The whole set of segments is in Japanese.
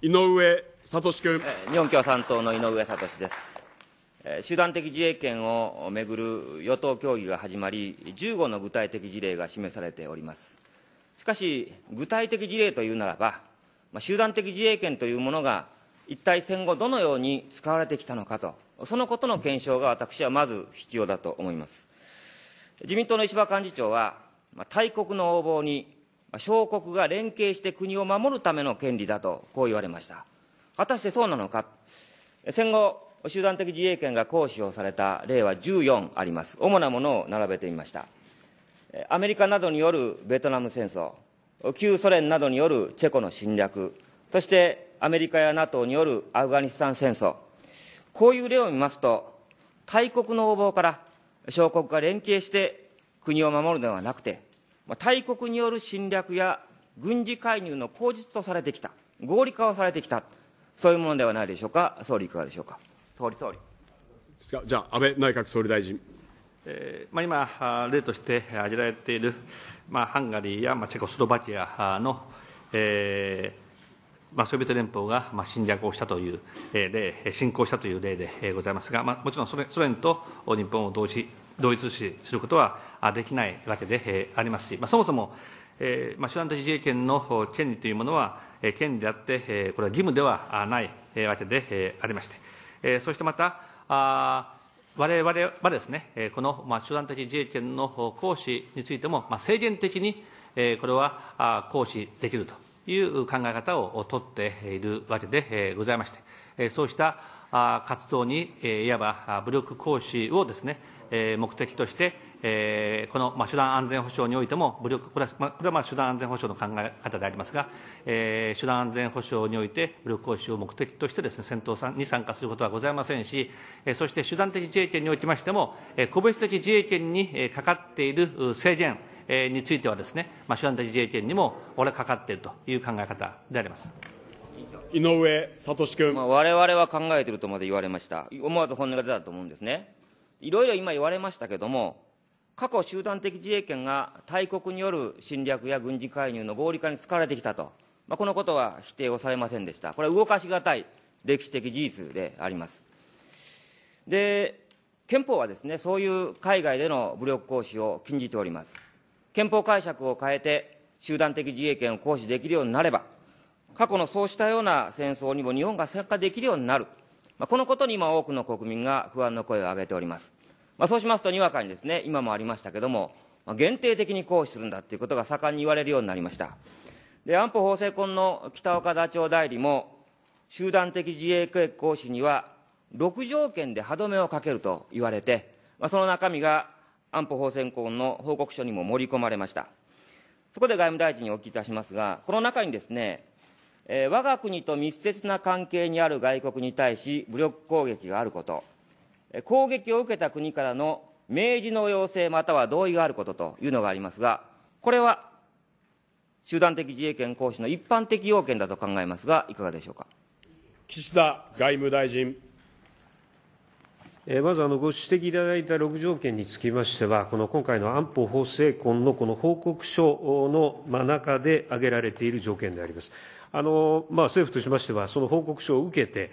井上聡君。日本共産党の井上聡です。集団的自衛権をめぐる与党協議が始まり、15の具体的事例が示されております。しかし、具体的事例というならば、まあ、集団的自衛権というものが一体戦後どのように使われてきたのかと、そのことの検証が私はまず必要だと思います。自民党の石破幹事長は、まあ、大国の横暴に小国が連携して国を守るための権利だと、こう言われました。果たしてそうなのか。戦後、集団的自衛権が行使をされた例は14あります。主なものを並べてみました。アメリカなどによるベトナム戦争、旧ソ連などによるチェコの侵略、そしてアメリカや NATO によるアフガニスタン戦争、こういう例を見ますと、大国の横暴から小国が連携して国を守るのではなくて、大国による侵略や軍事介入の口実とされてきた、合理化をされてきた、そういうものではないでしょうか、総理、いかがでしょうか。総理総理じゃあ、安倍内閣総理大臣。えーまあ、今、例として挙げられている、まあ、ハンガリーや、まあ、チェコスロバキアの、えーまあ、ソビエト連邦が、まあ、侵略をしたという例、侵攻したという例でございますが、まあ、もちろんソ連と日本を同時同一視することはできないわけでありますし、まあ、そもそも、えーまあ、集団的自衛権の権利というものは、えー、権利であって、えー、これは義務ではないわけでありまして、えー、そしてまた、あわれはですね、この、まあ、集団的自衛権の行使についても、まあ、制限的に、えー、これは行使できるという考え方を取っているわけでございまして、そうした活動に、いわば武力行使をですね、目的として、この手段安全保障においても、武力、これは手段安全保障の考え方でありますが、手段安全保障において、武力行使を目的としてですね、戦闘に参加することはございませんし、そして手段的自衛権におきましても、個別的自衛権にかかっている制限についてはですね、手段的自衛権にも、俺れはかかっているという考え方であります。井上聡君。まあ、我々は考えてるとまで言われました。思わず本音が出たと思うんですね。いろいろ今言われましたけども、過去集団的自衛権が大国による侵略や軍事介入の合理化に使われてきたと。まあ、このことは否定をされませんでした。これは動かしがたい歴史的事実であります。で、憲法はですね、そういう海外での武力行使を禁じております。憲法解釈を変えて、集団的自衛権を行使できるようになれば、過去のそうしたような戦争にも日本が参加できるようになる、まあ、このことに今、多くの国民が不安の声を上げております。まあ、そうしますと、にわかにですね、今もありましたけれども、まあ、限定的に行使するんだということが盛んに言われるようになりました。で、安保法制婚の北岡座長代理も、集団的自衛権行使には、6条件で歯止めをかけると言われて、まあ、その中身が安保法制婚の報告書にも盛り込まれました。そこで外務大臣にお聞きいたしますが、この中にですね、えー、我が国と密接な関係にある外国に対し武力攻撃があること、え攻撃を受けた国からの明示の要請または同意があることというのがありますが、これは集団的自衛権行使の一般的要件だと考えますが、いかがでしょうか。岸田外務大臣。まずあのご指摘いただいた6条件につきましては、この今回の安保法制婚のこの報告書の中で挙げられている条件であります。政府としましては、その報告書を受けて、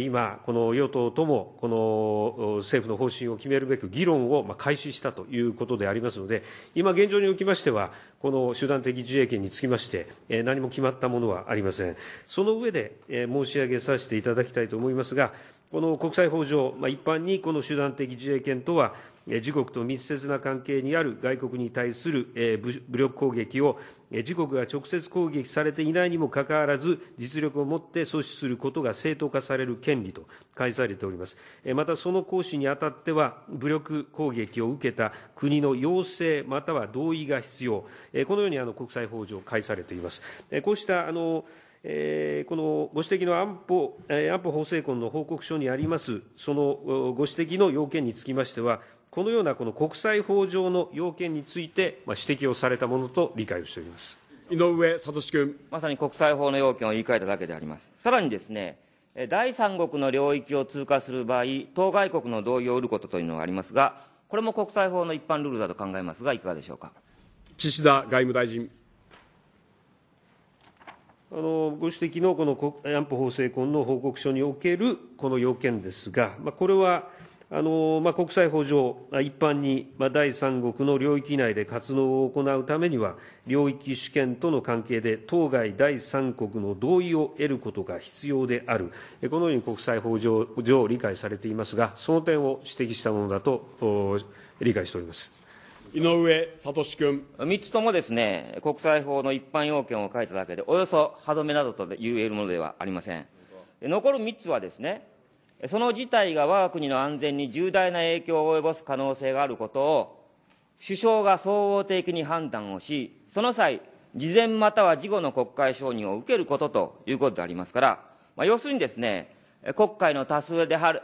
今、この与党ともこの政府の方針を決めるべく議論を開始したということでありますので、今現状におきましては、この集団的自衛権につきまして、何も決まったものはありません。その上で、申し上げさせていただきたいと思いますが、この国際法上、一般にこの集団的自衛権とは、自国と密接な関係にある外国に対する武力攻撃を自国が直接攻撃されていないにもかかわらず、実力をもって阻止することが正当化される権利と返されております。また、その行使にあたっては、武力攻撃を受けた国の要請または同意が必要、このようにあの国際法上、返されています。こうしたあのえこのご指摘の安保,、え安保法制婚の報告書にあります、そのご指摘の要件につきましては、このようなこの国際法上の要件について、まあ、指摘をされたものと理解をしております井上聡君。まさに国際法の要件を言い換えただけであります。さらにですね、第三国の領域を通過する場合、当該国の同意を得ることというのがありますが、これも国際法の一般ルールだと考えますが、いかがでしょうか。岸田外務大臣。あのご指摘のこの安保法制婚の報告書におけるこの要件ですが、まあ、これは、国際法上、一般に第三国の領域内で活動を行うためには、領域主権との関係で当該第三国の同意を得ることが必要である、このように国際法上、理解されていますが、その点を指摘したものだと理解しております。井上聡君。3つともですね、国際法の一般要件を書いただけで、およそ歯止めなどと言えるものではありません。残る3つはですね、その事態が我が国の安全に重大な影響を及ぼす可能性があることを、首相が総合的に判断をし、その際、事前または事後の国会承認を受けることということでありますから、まあ、要するにですね、国会の多数である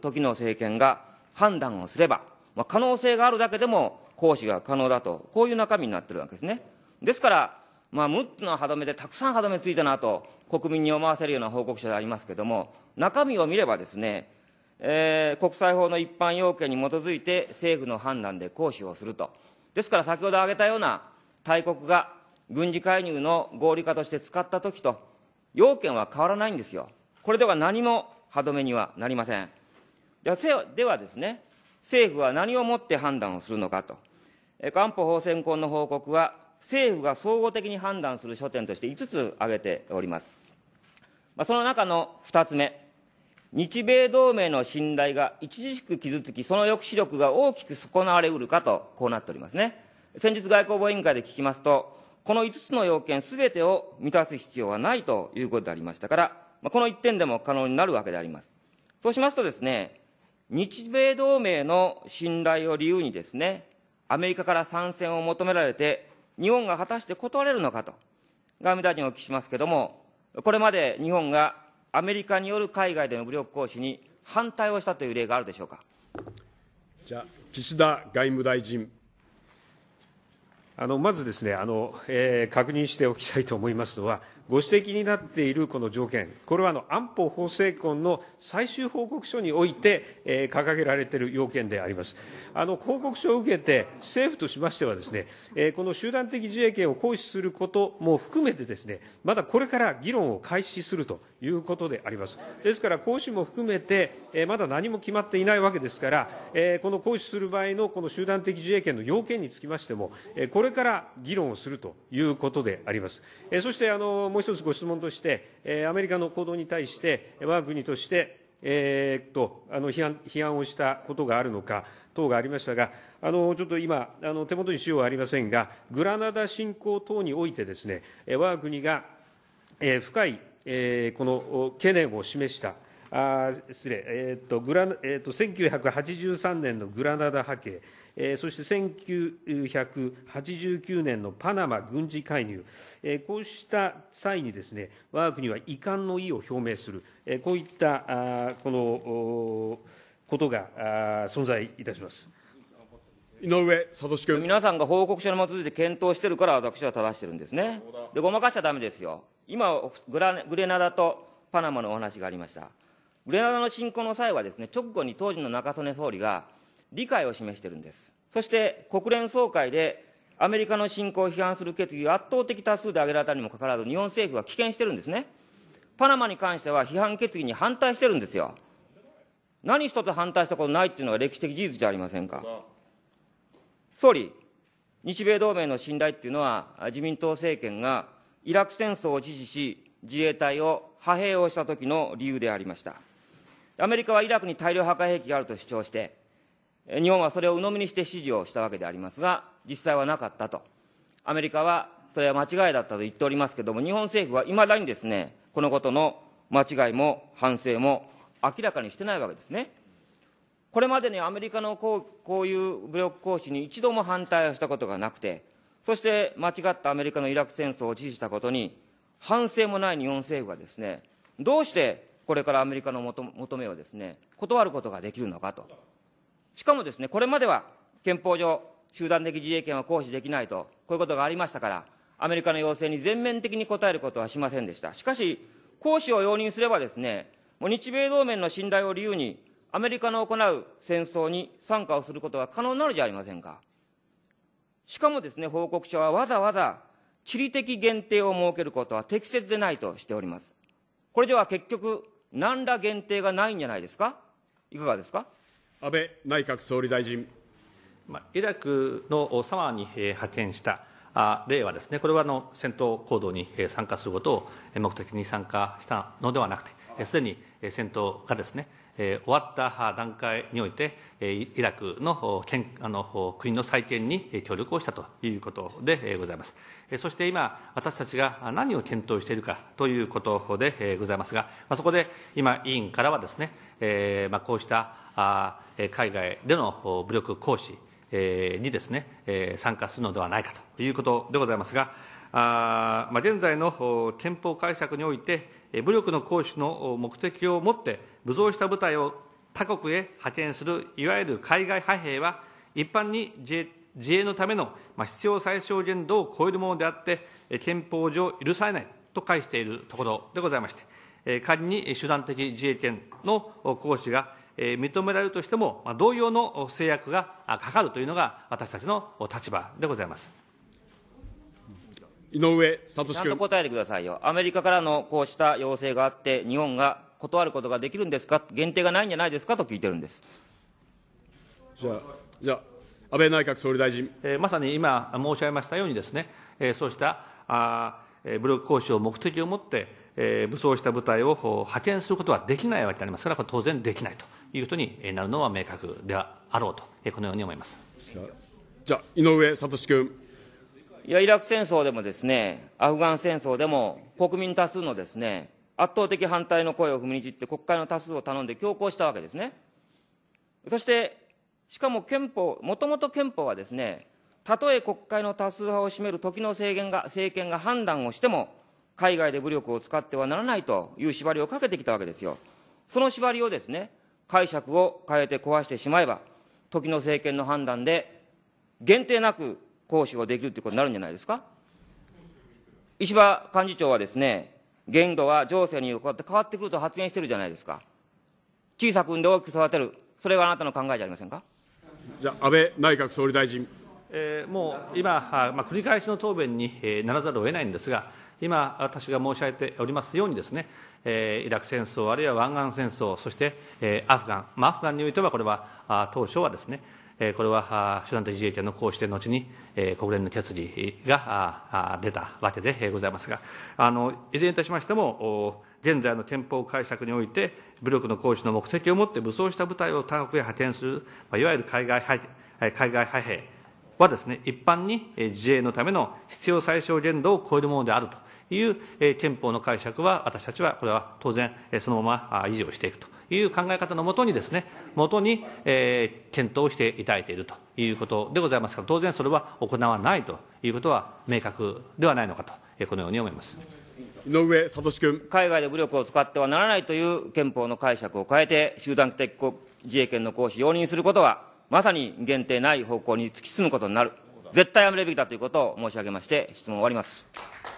時の政権が判断をすれば、まあ、可能性があるだけでも行使が可能だと、こういう中身になってるわけですね。ですから、まあ、6つの歯止めでたくさん歯止めついたなと、国民に思わせるような報告書でありますけれども、中身を見ればですね、えー、国際法の一般要件に基づいて政府の判断で行使をすると。ですから先ほど挙げたような大国が軍事介入の合理化として使ったときと、要件は変わらないんですよ。これでは何も歯止めにはなりません。ではですね、政府は何をもって判断をするのかと。えー、安保法専攻の報告は政府が総合的に判断する書店として5つ挙げております。まあ、その中の2つ目、日米同盟の信頼が著しく傷つき、その抑止力が大きく損なわれうるかと、こうなっておりますね。先日外交防衛委員会で聞きますと、この5つの要件すべてを満たす必要はないということでありましたから、まあ、この1点でも可能になるわけであります。そうしますとですね、日米同盟の信頼を理由にですね、アメリカから参戦を求められて、日本が果たして断れるのかと、外務大臣にお聞きしますけれども、これまで日本がアメリカによる海外での武力行使に反対をしたという例があるでしょうか。じゃあ岸田外務大臣。あのまずですねあの、えー、確認しておきたいと思いますのは、ご指摘になっているこの条件、これはあの安保法制婚の最終報告書において、えー、掲げられている要件であります。あの報告書を受けて、政府としましてはですね、えー、この集団的自衛権を行使することも含めてですね、まだこれから議論を開始するということであります。ですから行使も含めて、えー、まだ何も決まっていないわけですから、えー、この行使する場合のこの集団的自衛権の要件につきましても、えー、これから議論をするということであります。えー、そしてあのう一つご質問として、アメリカの行動に対して、我が国として、えー、っとあの批判批判をしたことがあるのか等がありましたが、あのちょっと今、あの手元に資料はありませんが、グラナダ侵攻等においてです、ね、我が国が、えー、深い、えー、この懸念を示した。あ失礼、えーとグラえーと、1983年のグラナダ派遣、えー、そして1989年のパナマ軍事介入、えー、こうした際にです、ね、我が国は遺憾の意を表明する、えー、こういったあこのことがあ存在いたします。井上聡君皆さんが報告書に基づいて検討してるから、私は正してるんですね。で、ごまかしちゃだめですよ。今グラ、グレナダとパナマのお話がありました。グレナダの侵攻の際はですね、直後に当時の中曽根総理が理解を示してるんです。そして国連総会でアメリカの侵攻を批判する決議を圧倒的多数で挙げられたにもかかわらず、日本政府は棄権してるんですね。パナマに関しては批判決議に反対してるんですよ。何一つ反対したことないっていうのが歴史的事実じゃありませんか。総理、日米同盟の信頼っていうのは、自民党政権がイラク戦争を支持し、自衛隊を派兵をした時の理由でありました。アメリカはイラクに大量破壊兵器があると主張して、日本はそれを鵜呑みにして支持をしたわけでありますが、実際はなかったと。アメリカはそれは間違いだったと言っておりますけれども、日本政府はいまだにですね、このことの間違いも反省も明らかにしてないわけですね。これまでにアメリカのこうこういう武力行使に一度も反対をしたことがなくて、そして間違ったアメリカのイラク戦争を支持したことに、反省もない日本政府はですね、どうしてこれからアメリカの求めをですね、断ることができるのかと。しかもですね、これまでは憲法上、集団的自衛権は行使できないと、こういうことがありましたから、アメリカの要請に全面的に応えることはしませんでした。しかし、行使を容認すればですね、もう日米同盟の信頼を理由に、アメリカの行う戦争に参加をすることが可能になるじゃありませんか。しかもですね、報告書はわざわざ地理的限定を設けることは適切でないとしております。これでは結局、何ら限定がないんじゃないですか、いかがですか安倍内閣総理大臣。まあ、イラクのサマーに、えー、派遣したあ例はですね、これはあの戦闘行動に、えー、参加することを目的に参加したのではなくて、すでにえ戦闘がですね、終わった段階において、イラクのあの国の再建に協力をしたということでございます。そして今、私たちが何を検討しているかということでございますが、そこで今、委員からはですね、こうした海外での武力行使にですね、参加するのではないかということでございますが、現在の憲法解釈において、武力の行使の目的をもって武装した部隊を他国へ派遣する、いわゆる海外派兵は、一般に自衛のための必要最小限度を超えるものであって、憲法上許されないと解しているところでございまして、仮に手段的自衛権の行使が認められるとしても、同様の制約がかかるというのが私たちの立場でございます。井上聡君。ちゃんと答えてくださいよ。アメリカからのこうした要請があって、日本が断ることができるんですか、限定がないんじゃないですかと聞いてるんです。じゃあ、じゃ安倍内閣総理大臣。えー、まさに今申し上げましたようにですね、えー、そうしたあ、えー、武力行使を目的を持って、えー、武装した部隊を派遣することはできないわけでありますから、これ当然できないということになるのは明確ではあろうと、えー、このように思います。じゃあ、井上聡君。イラク戦争でもですね、アフガン戦争でも、国民多数のですね、圧倒的反対の声を踏みにじって国会の多数を頼んで強行したわけですね。そして、しかも憲法、もともと憲法はですね、たとえ国会の多数派を占める時の政権が政権が判断をしても、海外で武力を使ってはならないという縛りをかけてきたわけですよ。その縛りをですね、解釈を変えて壊してしまえば、時の政権の判断で、限定なく行使ができるということになるんじゃないですか。石破幹事長はですね、限度は情勢によって変わってくると発言してるじゃないですか。小さく産んで大きく育てる、それがあなたの考えじゃありませんか。じゃ安倍内閣総理大臣。えー、もう今、まあ、繰り返しの答弁に、えー、ならざるを得ないんですが、今、私が申し上げておりますようにですね、えー、イラク戦争、あるいは湾岸戦争、そして、えー、アフガン、まあ、アフガンにおいては、これはあ当初はですね、これは集団的自衛権の行使で後に国連の決議が出たわけでございますが、あのいずれにいたしましても、現在の憲法解釈において、武力の行使の目的を持って武装した部隊を他国へ派遣する、いわゆる海外派海外派兵はです、ね、一般に自衛のための必要最小限度を超えるものであるという憲法の解釈は、私たちはこれは当然、そのまま維持をしていくと。いう考え方のもとにですね、もとに、えー、検討していただいているということでございますから、当然それは行わないということは明確ではないのかと、えー、このように思います。井上聡君海外で武力を使ってはならないという憲法の解釈を変えて、集団的自衛権の行使、容認することは、まさに限定ない方向に突き進むことになる、絶対やめるべきだということを申し上げまして、質問を終わります。